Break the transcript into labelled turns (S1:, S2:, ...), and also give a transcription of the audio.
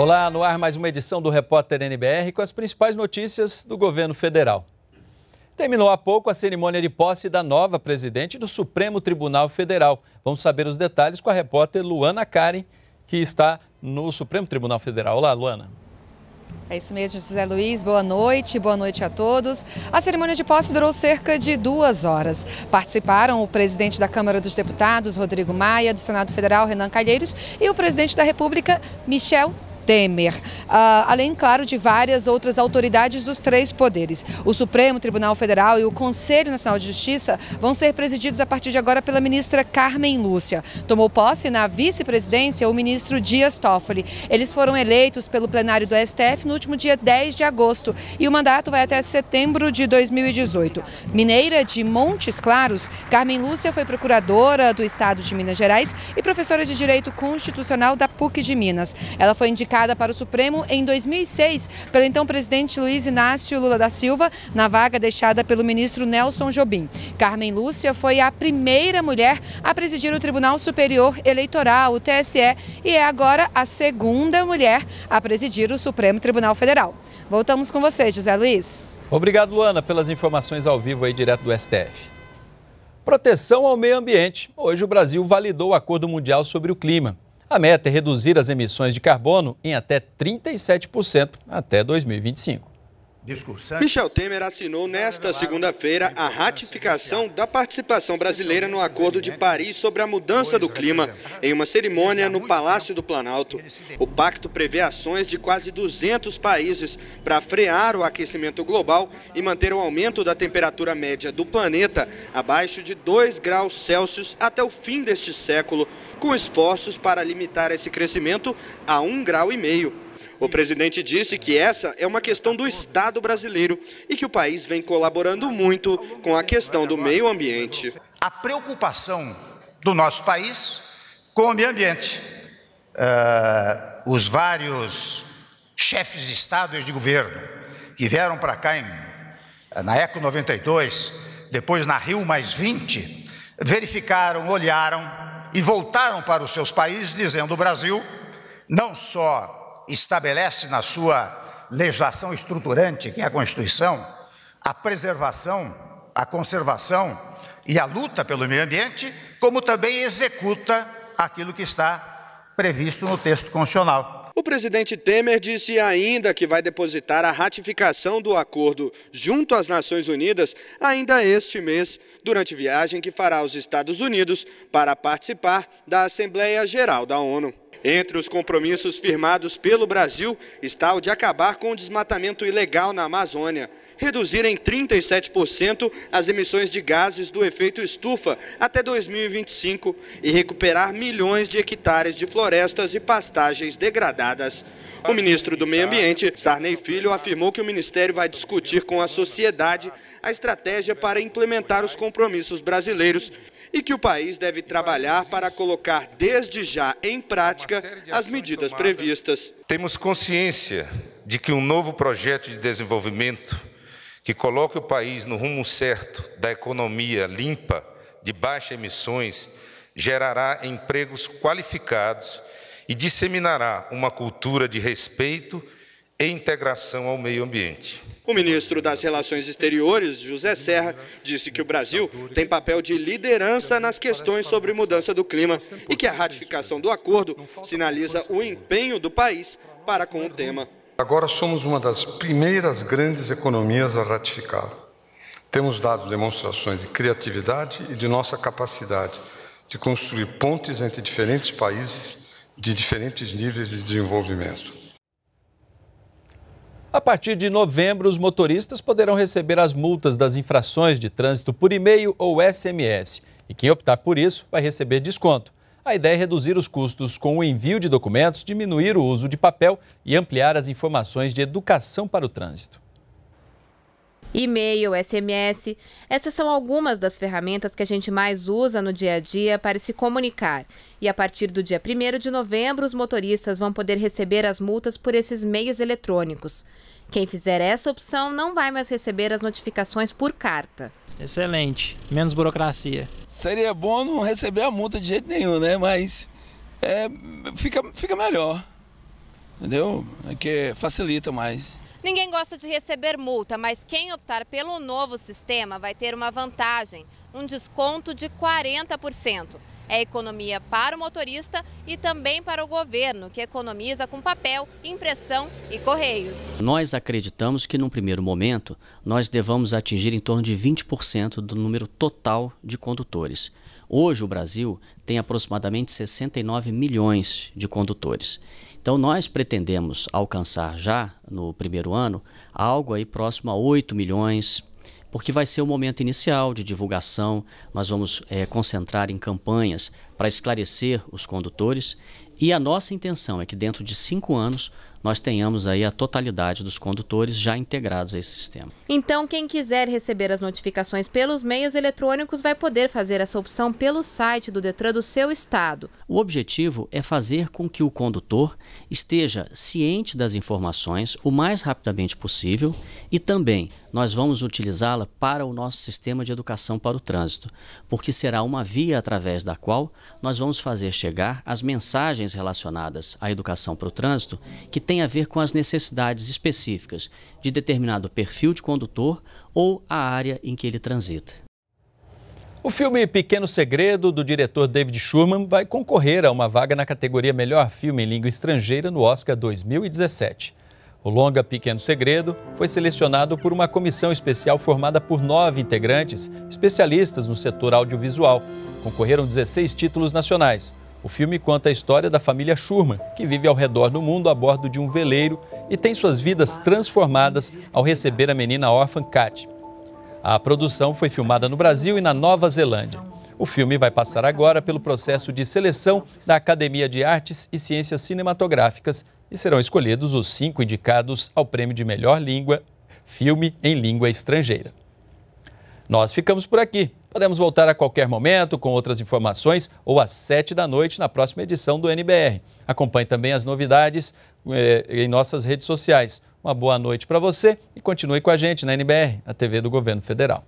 S1: Olá, no ar mais uma edição do Repórter NBR com as principais notícias do governo federal. Terminou há pouco a cerimônia de posse da nova presidente do Supremo Tribunal Federal. Vamos saber os detalhes com a repórter Luana Karen, que está no Supremo Tribunal Federal. Olá, Luana.
S2: É isso mesmo, José Luiz. Boa noite, boa noite a todos. A cerimônia de posse durou cerca de duas horas. Participaram o presidente da Câmara dos Deputados, Rodrigo Maia, do Senado Federal, Renan Calheiros, e o presidente da República, Michel Temer, ah, além, claro, de várias outras autoridades dos três poderes. O Supremo Tribunal Federal e o Conselho Nacional de Justiça vão ser presididos a partir de agora pela ministra Carmen Lúcia. Tomou posse na vice-presidência o ministro Dias Toffoli. Eles foram eleitos pelo plenário do STF no último dia 10 de agosto e o mandato vai até setembro de 2018. Mineira de Montes Claros, Carmen Lúcia foi procuradora do Estado de Minas Gerais e professora de Direito Constitucional da PUC de Minas. Ela foi indicada indicada para o Supremo em 2006 pelo então presidente Luiz Inácio Lula da Silva, na vaga deixada pelo ministro Nelson Jobim. Carmen Lúcia foi a primeira mulher a presidir o Tribunal Superior Eleitoral, o TSE, e é agora a segunda mulher a presidir o Supremo Tribunal Federal. Voltamos com você, José Luiz.
S1: Obrigado, Luana, pelas informações ao vivo aí direto do STF. Proteção ao meio ambiente. Hoje o Brasil validou o Acordo Mundial sobre o Clima. A meta é reduzir as emissões de carbono em até 37% até 2025. Discursante.
S3: Michel Temer assinou nesta segunda-feira a ratificação da participação brasileira no Acordo de Paris sobre a mudança do clima em uma cerimônia no Palácio do Planalto. O pacto prevê ações de quase 200 países para frear o aquecimento global e manter o aumento da temperatura média do planeta abaixo de 2 graus Celsius até o fim deste século, com esforços para limitar esse crescimento a 1,5 grau. O presidente disse que essa é uma questão do Estado brasileiro e que o país vem colaborando muito com a questão do meio ambiente. A preocupação do nosso país com o meio ambiente. Uh, os vários chefes de Estado e de governo que vieram para cá em, na ECO 92, depois na Rio Mais 20, verificaram, olharam e voltaram para os seus países dizendo: o Brasil não só estabelece na sua legislação estruturante, que é a Constituição, a preservação, a conservação e a luta pelo meio ambiente, como também executa aquilo que está previsto no texto constitucional. O presidente Temer disse ainda que vai depositar a ratificação do acordo junto às Nações Unidas ainda este mês, durante viagem que fará aos Estados Unidos para participar da Assembleia Geral da ONU. Entre os compromissos firmados pelo Brasil está o de acabar com o desmatamento ilegal na Amazônia, reduzir em 37% as emissões de gases do efeito estufa até 2025 e recuperar milhões de hectares de florestas e pastagens degradadas. O ministro do Meio Ambiente, Sarney Filho, afirmou que o Ministério vai discutir com a sociedade a estratégia para implementar os compromissos brasileiros e que o país deve trabalhar para colocar desde já em prática as medidas previstas. Temos consciência de que um novo projeto de desenvolvimento que coloque o país no rumo certo da economia limpa, de baixa emissões, gerará empregos qualificados e disseminará uma cultura de respeito e integração ao meio ambiente. O ministro das Relações Exteriores, José Serra, disse que o Brasil tem papel de liderança nas questões sobre mudança do clima e que a ratificação do acordo sinaliza o empenho do país para com o tema. Agora somos uma das primeiras grandes economias a ratificá-lo. Temos dado demonstrações de criatividade e de nossa capacidade de construir pontes entre diferentes países de diferentes níveis de desenvolvimento.
S1: A partir de novembro, os motoristas poderão receber as multas das infrações de trânsito por e-mail ou SMS. E quem optar por isso vai receber desconto. A ideia é reduzir os custos com o envio de documentos, diminuir o uso de papel e ampliar as informações de educação para o trânsito.
S4: E-mail, SMS, essas são algumas das ferramentas que a gente mais usa no dia a dia para se comunicar. E a partir do dia 1 de novembro, os motoristas vão poder receber as multas por esses meios eletrônicos. Quem fizer essa opção não vai mais receber as notificações por carta.
S1: Excelente, menos burocracia. Seria bom não receber a multa de jeito nenhum, né? Mas é, fica, fica melhor, entendeu? É que facilita mais.
S4: Ninguém gosta de receber multa, mas quem optar pelo novo sistema vai ter uma vantagem, um desconto de 40%. É economia para o motorista e também para o governo, que economiza com papel, impressão e correios.
S5: Nós acreditamos que, num primeiro momento, nós devamos atingir em torno de 20% do número total de condutores. Hoje, o Brasil tem aproximadamente 69 milhões de condutores. Então, nós pretendemos alcançar já no primeiro ano algo aí próximo a 8 milhões, porque vai ser o momento inicial de divulgação. Nós vamos é, concentrar em campanhas para esclarecer os condutores e a nossa intenção é que dentro de cinco anos nós tenhamos aí a totalidade dos condutores já integrados a esse sistema.
S4: Então, quem quiser receber as notificações pelos meios eletrônicos vai poder fazer essa opção pelo site do Detran do seu estado.
S5: O objetivo é fazer com que o condutor esteja ciente das informações o mais rapidamente possível e também nós vamos utilizá-la para o nosso sistema de educação para o trânsito, porque será uma via através da qual nós vamos fazer chegar as mensagens relacionadas à educação para o trânsito que tem a ver com as necessidades específicas de determinado
S1: perfil de condutor ou a área em que ele transita. O filme Pequeno Segredo, do diretor David Schumann, vai concorrer a uma vaga na categoria Melhor Filme em Língua Estrangeira no Oscar 2017. O longa Pequeno Segredo foi selecionado por uma comissão especial formada por nove integrantes, especialistas no setor audiovisual. Concorreram 16 títulos nacionais. O filme conta a história da família Schurman, que vive ao redor do mundo a bordo de um veleiro e tem suas vidas transformadas ao receber a menina órfã Kat. A produção foi filmada no Brasil e na Nova Zelândia. O filme vai passar agora pelo processo de seleção da Academia de Artes e Ciências Cinematográficas e serão escolhidos os cinco indicados ao prêmio de melhor língua, filme em língua estrangeira. Nós ficamos por aqui. Podemos voltar a qualquer momento com outras informações ou às 7 da noite na próxima edição do NBR. Acompanhe também as novidades eh, em nossas redes sociais. Uma boa noite para você e continue com a gente na NBR, a TV do Governo Federal.